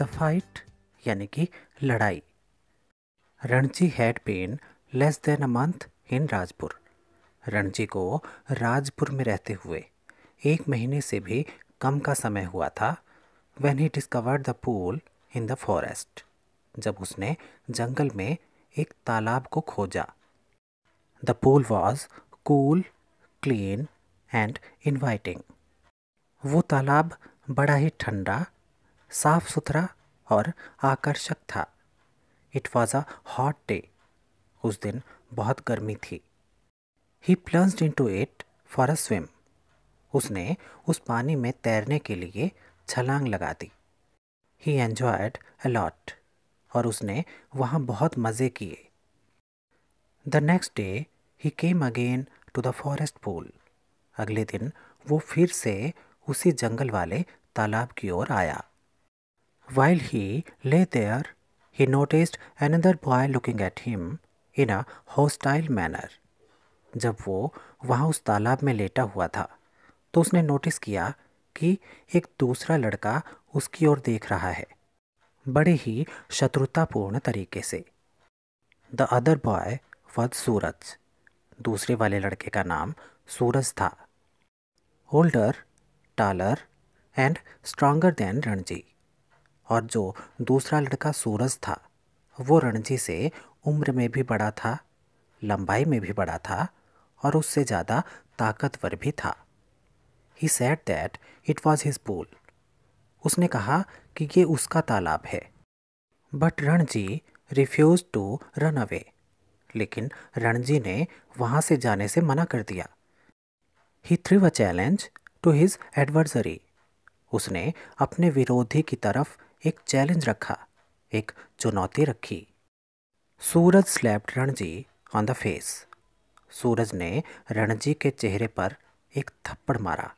The fight यानी कि लड़ाई Ranji had pain less than a month in Rajpur Ranji को राजपुर में रहते हुए एक महीने से भी कम का समय हुआ था when he discovered the pool in the forest जब उसने जंगल में एक तालाब को खोजा the pool was cool clean and inviting वो तालाब बड़ा ही ठंडा साफ सुथरा और आकर्षक था it was a hot day उस दिन बहुत गर्मी थी he plus into it for a swim उसने उस पानी में तैरने के लिए छलांग लगा दी ही एन्जॉयड अलॉट और उसने वहाँ बहुत मज़े किए the next day he came again to the forest pool अगले दिन वो फिर से उसी जंगल वाले तालाब की ओर आया While he lay there, he noticed another boy looking at him in a hostile manner. जब वो वहाँ उस तालाब में लेटा हुआ था तो उसने नोटिस किया कि एक दूसरा लड़का उसकी ओर देख रहा है बड़े ही शत्रुतापूर्ण तरीके से the other boy was Suraj दूसरे वाले लड़के का नाम सूरज था older taller and stronger than Ranji और जो दूसरा लड़का सूरज था वो रणजी से उम्र में भी बड़ा था लंबाई में भी बड़ा था और उससे ज़्यादा ताकतवर भी था he said that it was his pool उसने कहा कि ये उसका तालाब है but Ranji refuse to run away लेकिन रणजी ने वहाँ से जाने से मना कर दिया he threw a challenge to his adversary उसने अपने विरोधी की तरफ एक चैलेंज रखा एक चुनौती रखी Suraj slapped Ranji on the face Suraj ने रणजी के चेहरे पर एक थप्पड़ मारा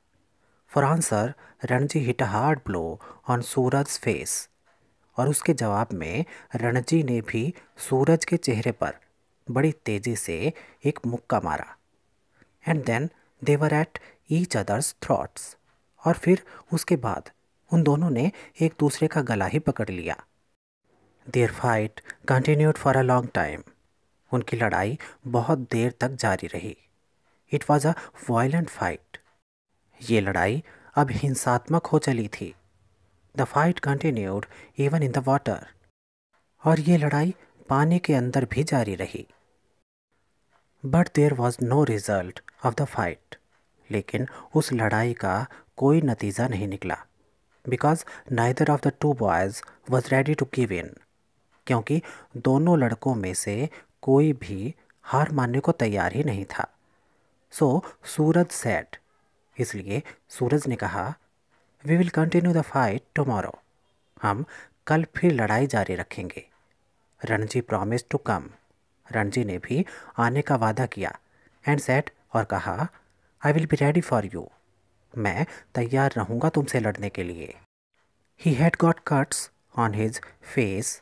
for answer Ranji hit hard blow on Suraj face और उसके जवाब में रणजी ने भी सूरज के चेहरे पर बड़ी तेजी से एक मुक्का मारा and then they were at each others throats और फिर उसके बाद उन दोनों ने एक दूसरे का गला ही पकड़ लिया their fight continued for a long time उनकी लड़ाई बहुत देर तक जारी रही it was a violent fight ये लड़ाई अब हिंसात्मक हो चली थी the fight continued even in the water और ये लड़ाई पानी के अंदर भी जारी रही but there was no result of the fight लेकिन उस लड़ाई का कोई नतीजा नहीं निकला because neither of the two boys was ready to give in क्योंकि दोनों लड़कों में से कोई भी हार मानने को तैयार ही नहीं था सो सूरज सेट इसलिए सूरज ने कहा we will continue the fight tomorrow हम कल फिर लड़ाई जारी रखेंगे Ranji promise to come Ranji ने भी आने का वादा किया एंड सेट और कहा I will be ready for you मैं तैयार रहूंगा तुमसे लड़ने के लिए he had got cuts on his face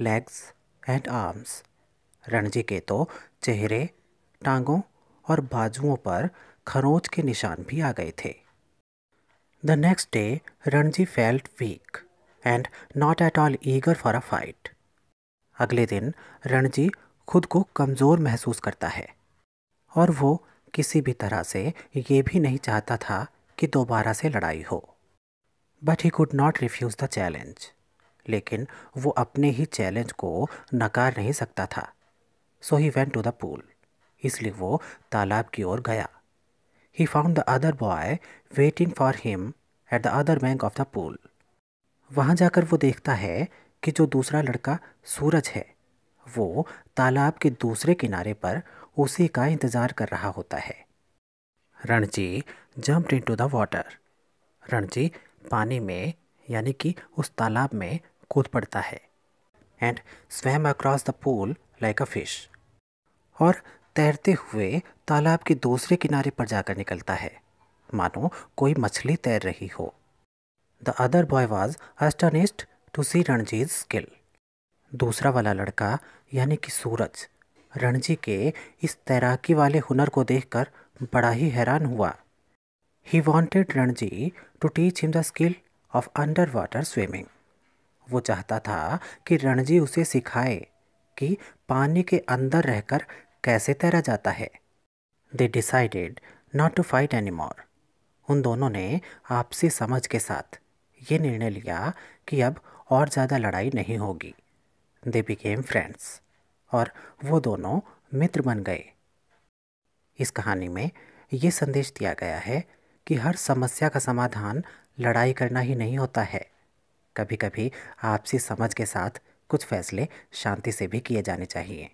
legs and arms Ranji के तो चेहरे टांगों और बाजुओं पर खरोच के निशान भी आ गए थे the next day Ranji felt weak and not at all eager for a fight अगले दिन रणजी खुद को कमज़ोर महसूस करता है और वो किसी भी तरह से ये भी नहीं चाहता था कि दोबारा से लड़ाई हो but he could not refuse the challenge लेकिन वो अपने ही चैलेंज को नकार नहीं सकता था so he went to the pool इसलिए वो तालाब की ओर गया he found the other boy waiting for him at the other bank of the pool वहाँ जाकर वो देखता है कि जो दूसरा लड़का सूरज है वो तालाब के दूसरे किनारे पर उसी का इंतज़ार कर रहा होता है Ranji jump into the water Ranji पानी में यानी कि उस तालाब में कूद पड़ता है and swam across the pool like a fish और तैरते हुए तालाब के दूसरे किनारे पर जाकर निकलता है मानो कोई मछली तैर रही हो the other boy was astonished to see Ranji's skill दूसरा वाला लड़का यानी कि सूरज रणजी के इस तैराकी वाले हुनर को देखकर बड़ा ही हैरान हुआ he wanted Ranji to teach him the skill of under water swimming वो चाहता था कि रणजी उसे सिखाए कि पानी के अंदर रहकर कैसे तैरा जाता है they decided not to fight any more उन दोनों ने आपसी समझ के साथ ये निर्णय लिया कि अब और ज़्यादा लड़ाई नहीं होगी दे बिकेम फ्रेंड्स और वो दोनों मित्र बन गए इस कहानी में ये संदेश दिया गया है कि हर समस्या का समाधान लड़ाई करना ही नहीं होता है कभी कभी आपसी समझ के साथ कुछ फैसले शांति से भी किए जाने चाहिए